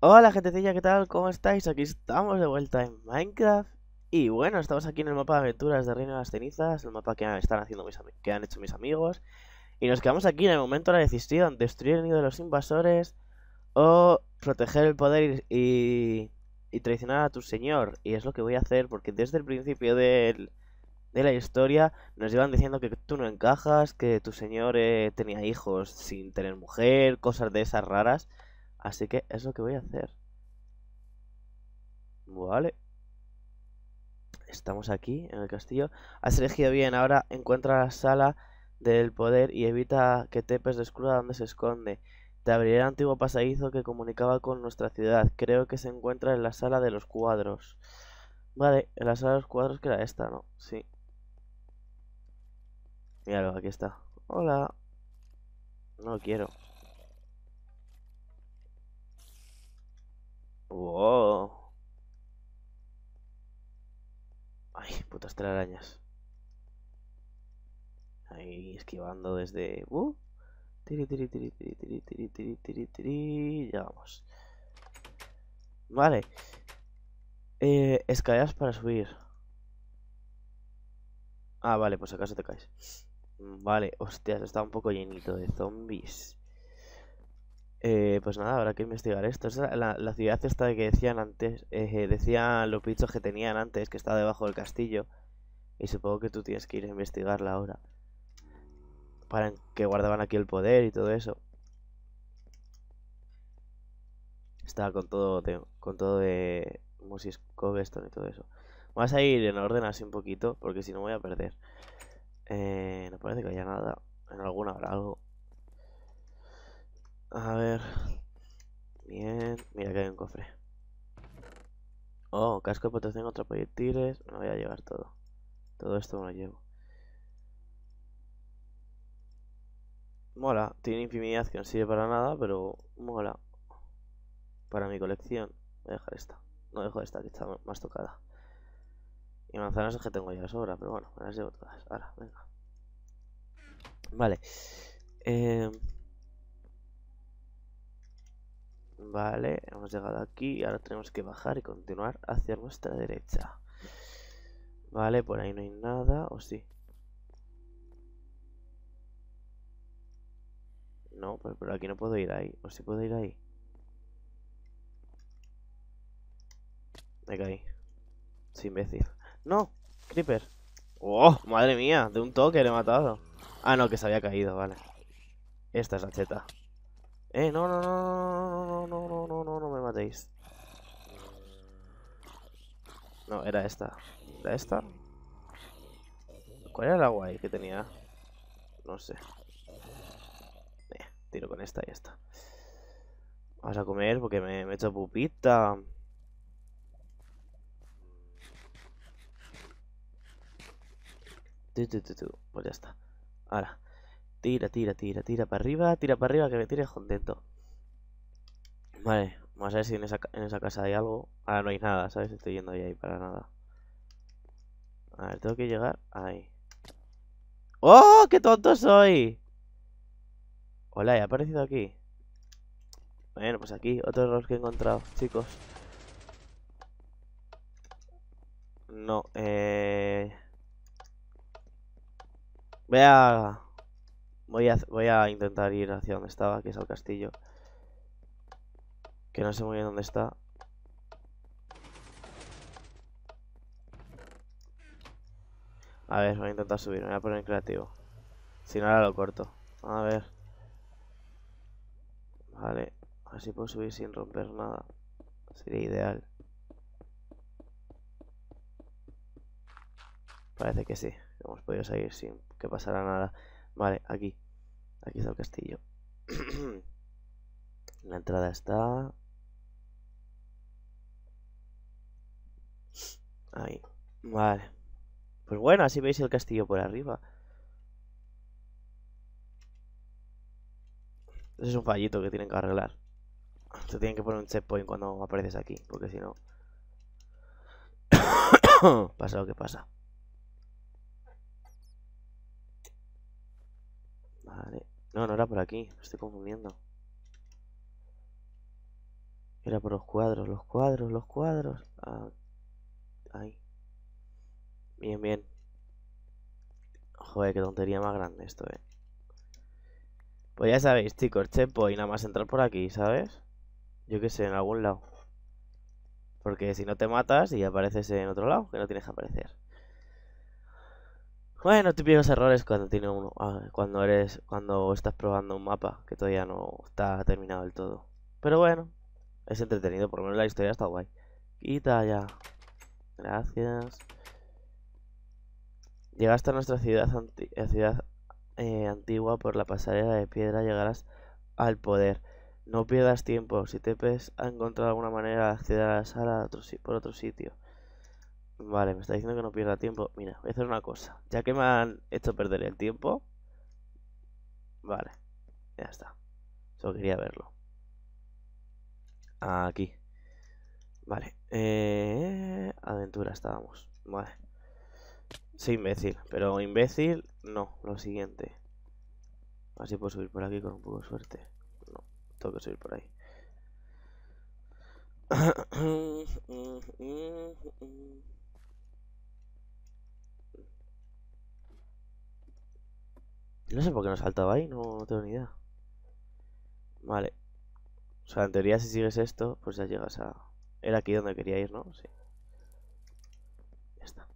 Hola gentecilla, ¿qué tal? ¿Cómo estáis? Aquí estamos de vuelta en Minecraft Y bueno, estamos aquí en el mapa de aventuras de Reino de las Cenizas El mapa que han, están haciendo hecho mis amigos Y nos quedamos aquí en el momento de la decisión Destruir el nido de los invasores O proteger el poder y, y traicionar a tu señor Y es lo que voy a hacer porque desde el principio de la historia Nos iban diciendo que tú no encajas Que tu señor eh, tenía hijos sin tener mujer Cosas de esas raras Así que es lo que voy a hacer. Vale. Estamos aquí, en el castillo. Has elegido bien, ahora encuentra la sala del poder y evita que Tepes descubra donde se esconde. Te abriré el antiguo pasadizo que comunicaba con nuestra ciudad. Creo que se encuentra en la sala de los cuadros. Vale, en la sala de los cuadros que era esta, ¿no? Sí. Míralo, aquí está. Hola. No quiero. Wow. Ay, putas telarañas. Ahí esquivando desde... Uh. Tiri, tiri, tiri, tiri, tiri, Ya vamos. Vale. Eh, escaleras para subir. Ah, vale, pues acaso te caes. Mm, vale, hostias, está un poco llenito de zombies. Eh, pues nada, habrá que investigar esto. la, la, ciudad esta que decían antes, eh, decían los bichos que tenían antes, que estaba debajo del castillo. Y supongo que tú tienes que ir a investigarla ahora. Para que guardaban aquí el poder y todo eso. Estaba con todo de, con todo de Moses Cobestone y todo eso. vas a ir en orden así un poquito, porque si no voy a perder. Eh, no parece que haya nada. En alguna habrá algo. A ver. Bien. Mira que hay un cofre. Oh, casco de protección contra proyectiles. Me voy a llevar todo. Todo esto me lo llevo. Mola. Tiene infinidad que no sirve para nada, pero mola. Para mi colección. Voy a dejar esta. No dejo esta, que está más tocada. Y manzanas es que tengo ya sobra, pero bueno, me las llevo todas. Ahora, venga. Vale. Eh... Vale, hemos llegado aquí. Ahora tenemos que bajar y continuar hacia nuestra derecha. Vale, por ahí no hay nada, ¿o sí? No, pues, pero por aquí no puedo ir ahí. ¿O sí puedo ir ahí? Me caí. Sí, imbécil. ¡No! Creeper. ¡Oh! Madre mía, de un toque le he matado. Ah, no, que se había caído, vale. Esta es la cheta. Eh, no, no, no, no. No, era esta. ¿Era esta? ¿Cuál era el agua ahí que tenía? No sé. Eh, tiro con esta y esta. Vamos a comer porque me, he hecho pupita. Tu, tu, tu, pues ya está. Ahora. Tira, tira, tira, tira para arriba, tira para arriba que me tire contento. Vale, Vamos a ver si en esa, casa hay algo. Ahora no hay nada, ¿sabes? Estoy yendo ahí, para nada. A ver, tengo que llegar ahí. ¡Oh! ¡Qué tonto soy! Hola, he aparecido aquí. Bueno, pues aquí, otro error que he encontrado, chicos. No, eh... Voy a... Voy a, voy a intentar ir hacia donde estaba, que es el castillo. Que no sé muy bien dónde está. A ver, voy a intentar subir. Me voy a poner creativo. Si no, ahora lo corto. A ver. Vale. Así puedo subir sin romper nada. Sería ideal. Parece que sí. Hemos podido seguir sin que pasara nada. Vale, aquí. Aquí está el castillo. La entrada está... Ahí. Vale. Pues bueno, así veis el castillo por arriba. Ese es un fallito que tienen que arreglar. Se tienen que poner un checkpoint cuando apareces aquí, porque si no... pasa lo que pasa. Vale. No, no era por aquí, me estoy confundiendo. Era por los cuadros, los cuadros, los cuadros. Ah. Bien, bien. Joder, qué tontería más grande esto, eh. Pues ya sabéis, chicos, chepo y nada más entrar por aquí, ¿sabes? Yo qué sé, en algún lado. Porque si no te matas y apareces en otro lado, que no tienes que aparecer. Bueno, típicos errores cuando tiene uno, ah, cuando eres, cuando estás probando un mapa que todavía no está terminado del todo. Pero bueno, es entretenido, por lo menos la historia está guay. Quita ya. Gracias. Llegaste a nuestra ciudad, eh, eh, antigua por la pasarela de piedra, llegarás al poder. No pierdas tiempo. Si te ha encontrado encontrado alguna manera de acceder a la sala por otro sitio. Vale, me está diciendo que no pierda tiempo. Mira, voy a hacer una cosa. Ya que me han hecho perder el tiempo. Vale, ya está. Solo quería verlo. Aquí. Vale. Eh, aventura estábamos. Vale. Soy imbécil, pero imbécil no. Lo siguiente. Así puedo subir por aquí con un poco de suerte. No, tengo que subir por ahí. No sé por qué no saltaba ahí, no, no tengo ni idea. Vale. O sea, en teoría si sigues esto, pues ya llegas a... Era aquí donde quería ir, ¿no? Sí. Ya está.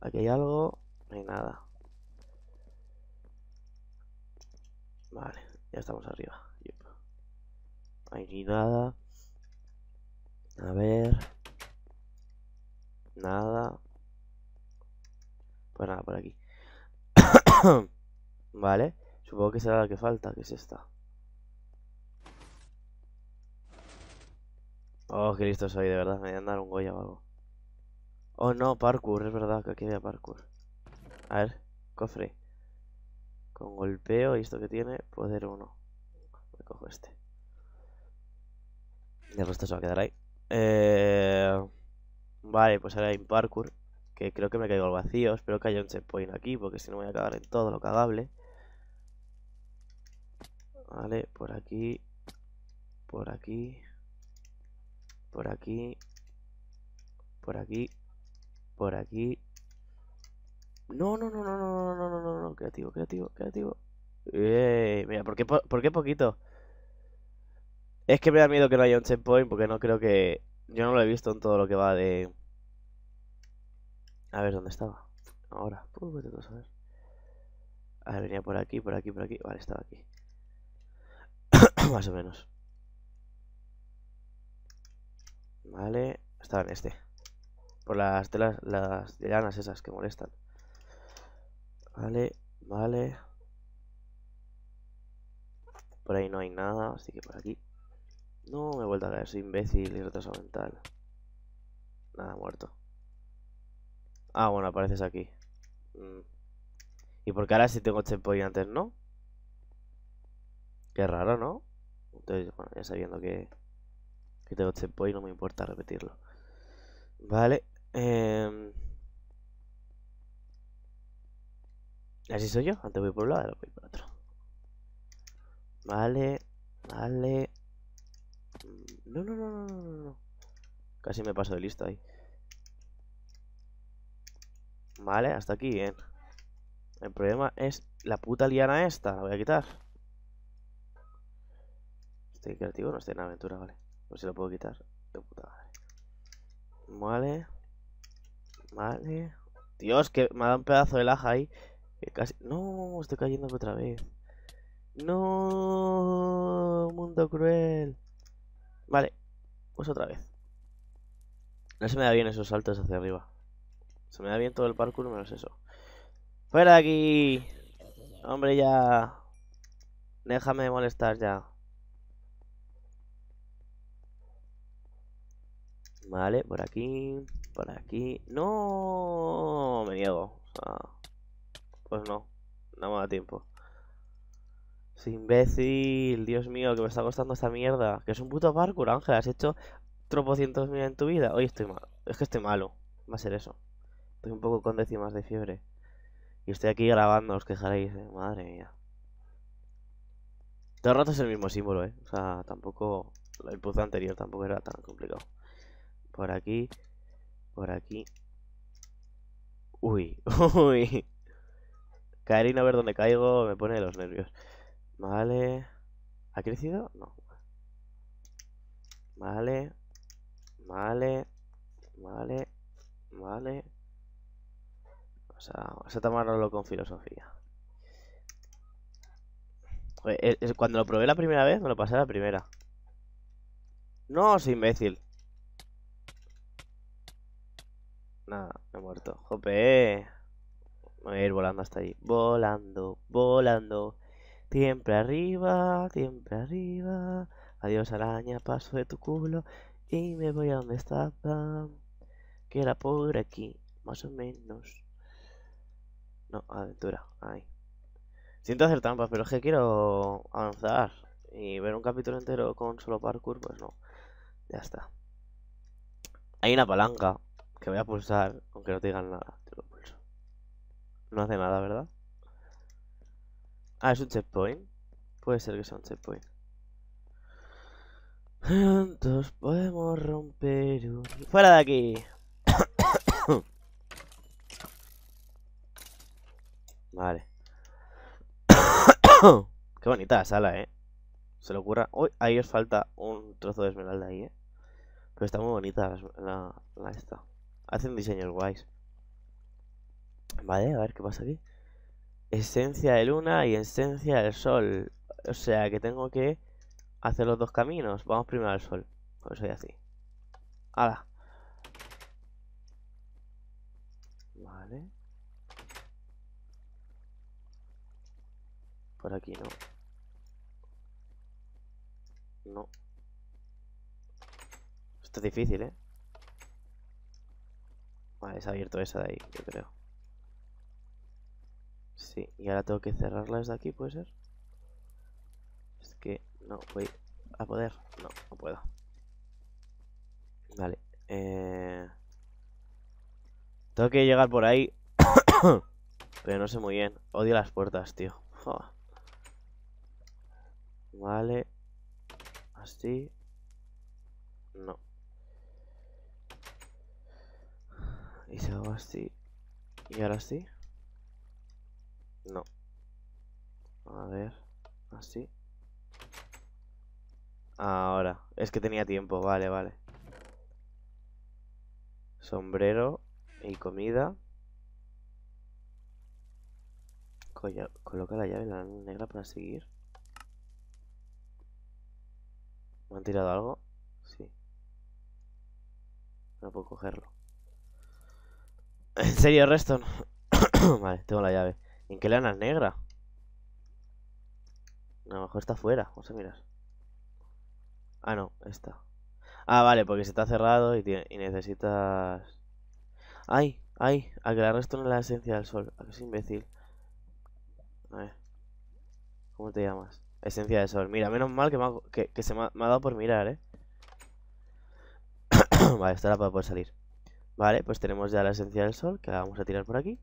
Aquí hay algo. No hay nada. Vale, ya estamos arriba. Hay ni nada. A ver. Nada. Pues nada, por aquí. vale. Supongo que será la que falta, que es esta. Oh, qué listo soy, de verdad. Me voy a dar un Goya o algo. Oh, no, parkour. Es verdad que aquí había parkour. A ver, cofre. Con golpeo y esto que tiene, poder uno. Me cojo este. Y el resto se va a quedar ahí. Eh, vale, pues ahora hay parkour. Que creo que me caigo al vacío. Espero que haya un checkpoint aquí, porque si no me voy a cagar en todo lo cagable. Vale, por aquí. Por aquí por aquí, por aquí, por aquí. No, no, no, no, no, no, no, no, no, creativo, creativo, creativo. Eh, mira, ¿por qué, ¿por qué poquito? Es que me da miedo que no haya un checkpoint porque no creo que... Yo no lo he visto en todo lo que va de... A ver, ¿dónde estaba? Ahora. Pues, pues, pues, a ver, venía por aquí, por aquí, por aquí. Vale, estaba aquí. Más o menos. Vale, estaba en este. Por las telas, las telanas esas que molestan. Vale, vale. Por ahí no hay nada, así que por aquí. No, me he vuelto a caer, soy imbécil y retraso mental. Nada, muerto. Ah, bueno, apareces aquí. Mm. ¿Y por qué ahora sí tengo y antes no? Qué raro, ¿no? Entonces, bueno, ya sabiendo que que tengo y no me importa repetirlo. Vale. Em, así soy yo. Antes voy por un lado, ahora voy por otro. Vale. Vale. No, no, no, no, no, no. Casi me paso de listo ahí. Vale, hasta aquí bien. Eh. El problema es la puta liana esta. La voy a quitar. Estoy creativo, no estoy en aventura, vale. Por pues si lo puedo quitar. De puta madre. Vale. Vale. Dios, que me ha dado un pedazo de laja ahí. Que casi... No, estoy cayendo otra vez. No, mundo cruel. Vale, pues otra vez. No se me da bien esos saltos hacia arriba. Se me da bien todo el parkour menos eso. ¡Fuera de aquí! Hombre, ya... Déjame molestar ya. Vale, por aquí, por aquí. No, me niego. pues no, no me da tiempo. Es imbécil, Dios mío, que me está costando esta mierda. Que es un puto parkour, Ángel. Has hecho tropocientos mil en tu vida. Hoy estoy mal. Es que estoy malo. Va a ser eso. Estoy un poco con décimas de fiebre. Y estoy aquí grabando, os quejaréis, eh, madre mía. Todo el rato es el mismo símbolo, ¿eh? O sea, tampoco... El puzzle anterior tampoco era tan complicado por aquí, por aquí. Uy, uy. Caer y no ver dónde caigo me pone los nervios. Vale. ¿Ha crecido? No. Vale. Vale. Vale. Vale. O sea, vamos a tomarlo con filosofía. Eh, eh, cuando lo probé la primera vez, me lo pasé a la primera. No, soy imbécil. Nada, me he muerto. ¡Jope! Voy a ir volando hasta ahí Volando, volando. Siempre arriba, siempre arriba. Adiós araña, paso de tu culo. Y me voy a donde estaba. Que era por aquí, más o menos. No, aventura, ahí. Siento hacer trampas, pero es que quiero avanzar. Y ver un capítulo entero con solo parkour, pues no. Ya está. Hay una palanca voy a pulsar, aunque no te digan nada. No hace nada, ¿verdad? Ah, es un checkpoint. Puede ser que sea un checkpoint. Entonces podemos romper ¡Fuera de aquí! vale. Qué bonita la sala, ¿eh? Se le ocurra... Uy, ahí os falta un trozo de esmeralda ahí, ¿eh? Pero está muy bonita la, la esta hacen diseños guays. Vale, a ver qué pasa aquí. Esencia de luna y esencia del sol. O sea que tengo que hacer los dos caminos. Vamos primero al sol. Pues soy así. ¡Hala! Vale. Por aquí no. No. Esto es difícil, ¿eh? Vale, se ha abierto esa de ahí, yo creo. Sí, y ahora tengo que cerrarla desde aquí, ¿puede ser? Es que no voy a poder. No, no puedo. Vale. Eh, tengo que llegar por ahí. Pero no sé muy bien. Odio las puertas, tío. Vale. Así. No. y se así. ¿Y ahora sí? No. A ver, así. Ahora, es que tenía tiempo, vale, vale. Sombrero y comida. coloca la llave la negra para seguir. ¿Me han tirado algo? Sí. No puedo cogerlo. ¿En serio, Reston? vale, tengo la llave. ¿En qué lana es negra? A lo mejor está fuera. Vamos a mirar. Ah, no, está. Ah, vale, porque se está cerrado y, necesitas... ¡Ay! ¡Ay! A que la Reston es la esencia del sol. A que es imbécil. A ver. ¿Cómo te llamas? Esencia del sol. Mira, menos mal que, que, se me ha, dado por mirar, ¿eh? vale, esta la para poder salir. Vale, pues tenemos ya la esencia del sol, que la vamos a tirar por aquí.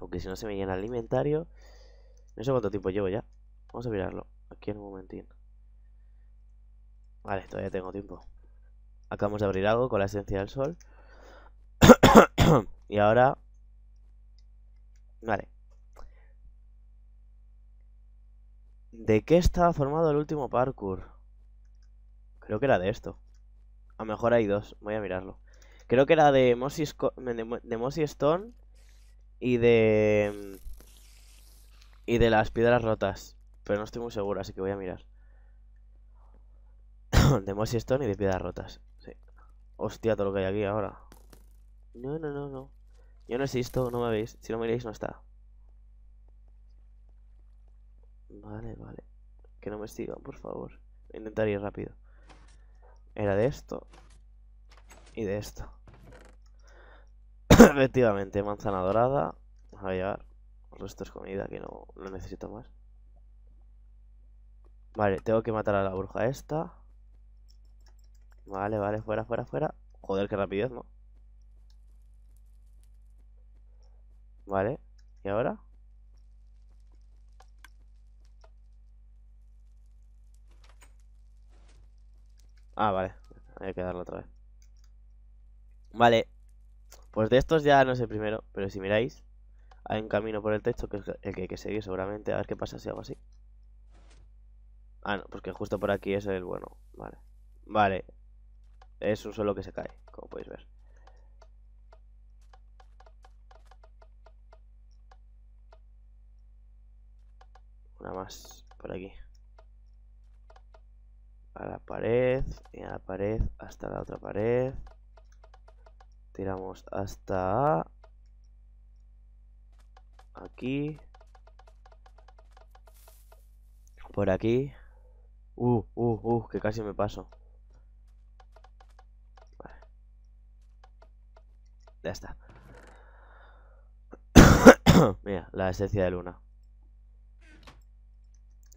Aunque si no se me llena el inventario. No sé cuánto tiempo llevo ya. Vamos a mirarlo. Aquí en un momentín. Vale, todavía tengo tiempo. Acabamos de abrir algo con la esencia del sol. y ahora... Vale. ¿De qué está formado el último parkour? Creo que era de esto. A lo mejor hay dos. Voy a mirarlo. Creo que era de Mossy, Stone y de... Y de las piedras rotas. Pero no estoy muy seguro, así que voy a mirar. de Mossy Stone y de piedras rotas. Sí. Hostia, todo lo que hay aquí ahora. No, no, no, no. Yo no existo, no me veis. Si no me veis, no está. Vale, vale. Que no me sigan, por favor. Intentaré ir rápido. Era de esto. Y de esto. Efectivamente, manzana dorada. A llevar El resto es comida que no lo necesito más. Vale, tengo que matar a la bruja esta. Vale, vale, fuera, fuera, fuera. Joder, qué rapidez, ¿no? Vale, ¿y ahora? Ah, vale. Hay que darle otra vez. Vale, pues de estos ya no es el primero, pero si miráis, hay un camino por el texto que es el que hay que seguir seguramente. A ver qué pasa si hago así. Ah, no, porque justo por aquí es el bueno. Vale. Vale. Es un suelo que se cae, como podéis ver. Una más por aquí. A la pared, y a la pared, hasta la otra pared. Miramos hasta aquí por aquí uh, uh, uh, que casi me paso vale. ya está mira, la esencia de luna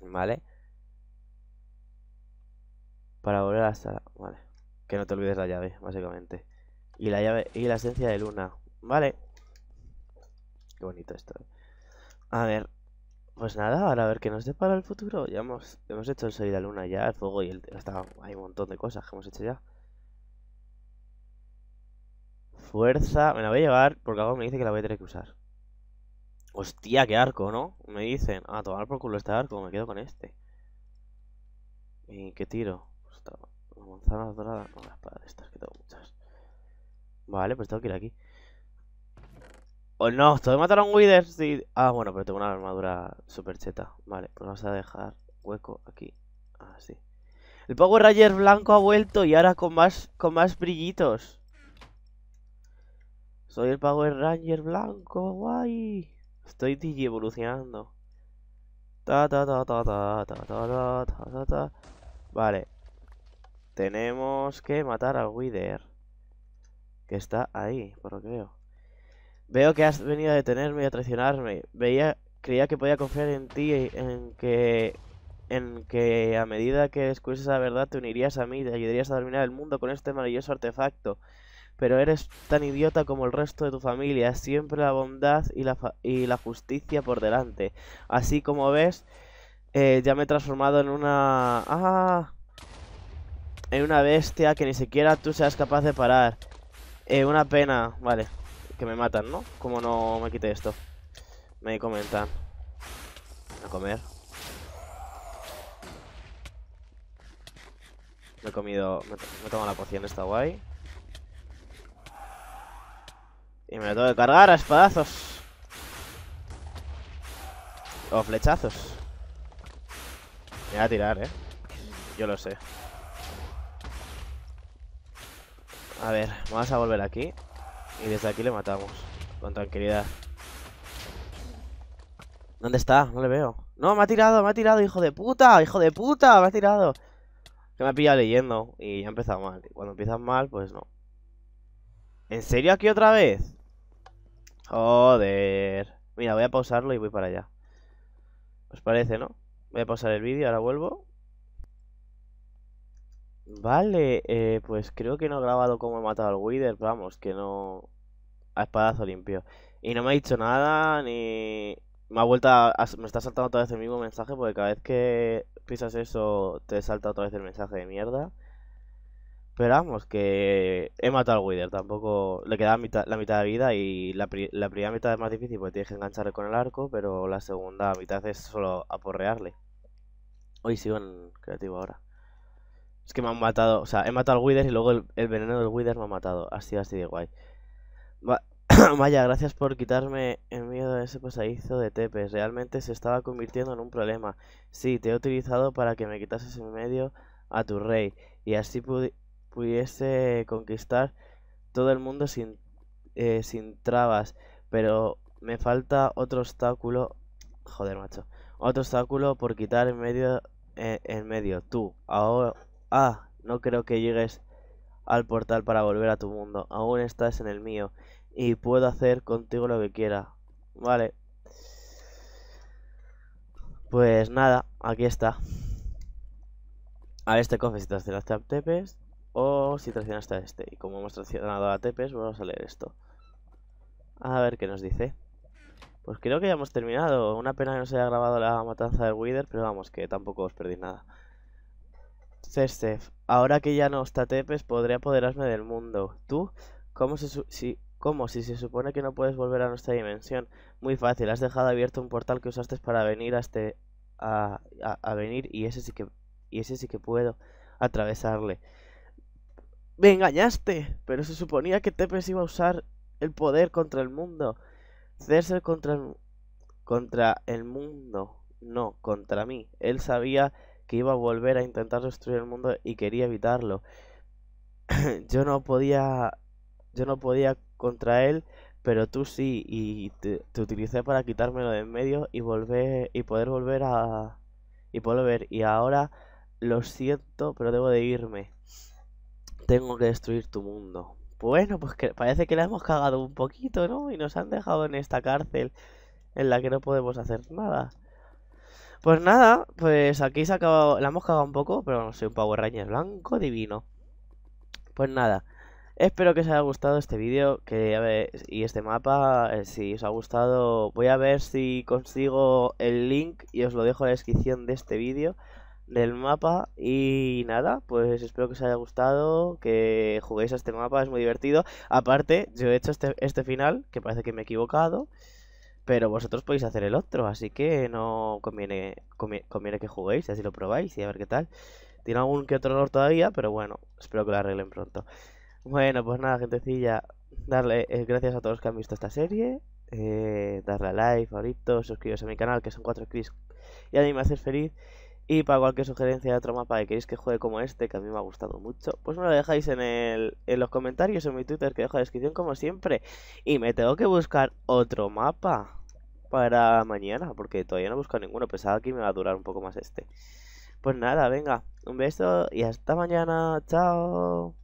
vale para volver hasta... vale que no te olvides la llave, básicamente y la llave y la esencia de luna. Vale. Qué bonito esto. Eh. A ver. Pues nada, ahora a ver qué nos depara el futuro. Ya hemos, hemos hecho el sol y la luna ya, el fuego y el... hay un montón de cosas que hemos hecho ya. Fuerza... Me la voy a llevar porque algo me dice que la voy a tener que usar. Hostia, qué arco, ¿no? Me dicen, a ah, tomar por culo este arco, me quedo con este. ¿Y qué tiro? Ostras, la manzana dorada. No, la espada de Vale, pues tengo que ir aquí. Oh, no, estoy mataron matar a un Wither. Sí. Ah, bueno, pero tengo una armadura super cheta. Vale, pues vamos a dejar hueco aquí. Así. Ah, el Power Ranger blanco ha vuelto y ahora con más, con más brillitos. Soy el Power Ranger blanco, guay. Estoy digi evolucionando. Ta ta ta ta ta ta ta Vale. Tenemos que matar al Wither. Que está ahí, por lo que veo. Veo que has venido a detenerme y a traicionarme. Veía, creía que podía confiar en ti, en que, en que a medida que descubrieses la verdad te unirías a mí y te ayudarías a dominar el mundo con este maravilloso artefacto. Pero eres tan idiota como el resto de tu familia, siempre la bondad y la, y la justicia por delante. Así como ves, eh, ya me he transformado en una... ¡Ah! En una bestia que ni siquiera tú seas capaz de parar. Eh, una pena, vale. Que me matan, ¿no? Como no me quite esto. Me comentan. A comer. Me he comido... Me, he tomado la poción, está guay. Y me lo tengo que cargar a espadazos. O flechazos. Me voy a tirar, ¿eh? Yo lo sé. A ver, vamos a volver aquí. Y desde aquí le matamos. Con tranquilidad. ¿Dónde está? No le veo. No, me ha tirado, me ha tirado, hijo de puta, hijo de puta, me ha tirado. Que me ha pillado leyendo y ya empezado mal. Y cuando empiezas mal, pues no. ¿En serio aquí otra vez? Joder. Mira, voy a pausarlo y voy para allá. ¿Os parece, no? Voy a pausar el vídeo, ahora vuelvo. Vale, eh, pues creo que no he grabado cómo he matado al Wither, vamos, que no... A espadazo limpio. Y no me ha dicho nada, ni... Me ha vuelto a... Me está saltando otra vez el mismo mensaje, porque cada vez que pisas eso, te salta otra vez el mensaje de mierda. Pero vamos, que he matado al Wither, tampoco le queda la mitad de vida y la, la, primera mitad es más difícil porque tienes que engancharle con el arco, pero la segunda mitad es solo aporrearle. Hoy sigo en creativo ahora. Es que me han matado. O sea, he matado al Wither y luego el, veneno del Wither me ha matado. Así, así de guay. Vaya, gracias por quitarme el miedo a ese pesadizo de tepes. Realmente se estaba convirtiendo en un problema. Sí, te he utilizado para que me quitases en medio a tu rey. Y así pudiese conquistar todo el mundo sin, eh, sin trabas. Pero me falta otro obstáculo. Joder, macho. Otro obstáculo por quitar en medio. en eh, medio. Tú. Ahora Ah, no creo que llegues al portal para volver a tu mundo. Aún estás en el mío. Y puedo hacer contigo lo que quiera. Vale. Pues nada, aquí está. A este cofre si traicionaste a Tepes o si traicionaste a este. Y como hemos traicionado a Tepes, vamos a leer esto. A ver qué nos dice. Pues creo que ya hemos terminado. Una pena que no se haya grabado la matanza de Wither, pero vamos, que tampoco os perdí nada. Cersef, ahora que ya no está Tepes, podré apoderarme del mundo. ¿Tú? ¿Cómo si Si se supone que no puedes volver a nuestra dimensión. Muy fácil, has dejado abierto un portal que usaste para venir a este... A, venir y ese sí que... ese sí que puedo atravesarle. ¡Me engañaste! Pero se suponía que Tepes iba a usar el poder contra el mundo. Cerse contra contra el mundo. No, contra mí. Él sabía que iba a volver a intentar destruir el mundo y quería evitarlo. yo no podía yo no podía contra él, pero tú sí y te, utilicé para quitármelo de en medio y volver y poder volver a y volver, y ahora lo siento, pero debo de irme. Tengo que destruir tu mundo. Bueno, pues parece que la hemos cagado un poquito, ¿no? Y nos han dejado en esta cárcel en la que no podemos hacer nada. Pues nada, pues aquí se ha acabado, la hemos cagado un poco, pero no soy un Power Ranger blanco divino. Pues nada, espero que os haya gustado este vídeo que y este mapa, eh, si os ha gustado, voy a ver si consigo el link y os lo dejo en la descripción de este vídeo del mapa y nada, pues espero que os haya gustado, que juguéis a este mapa, es muy divertido. Aparte, yo he hecho este, este final, que parece que me he equivocado. Pero vosotros podéis hacer el otro, así que no conviene, que juguéis, así lo probáis y a ver qué tal. Tiene algún que otro error todavía, pero bueno, espero que lo arreglen pronto. Bueno, pues nada, gentecilla, darle eh, gracias a todos los que han visto esta serie, eh, darle a like, favoritos, suscribiros a mi canal, que son 4 clicks y a mí me haces feliz. Y para cualquier sugerencia de otro mapa que queréis que juegue como este, que a mí me ha gustado mucho, pues me lo dejáis en, los comentarios, en mi Twitter, que dejo en la descripción como siempre. Y me tengo que buscar otro mapa para mañana, porque todavía no he buscado ninguno. Pensaba que me va a durar un poco más este. Pues nada, venga, un beso y hasta mañana. Chao.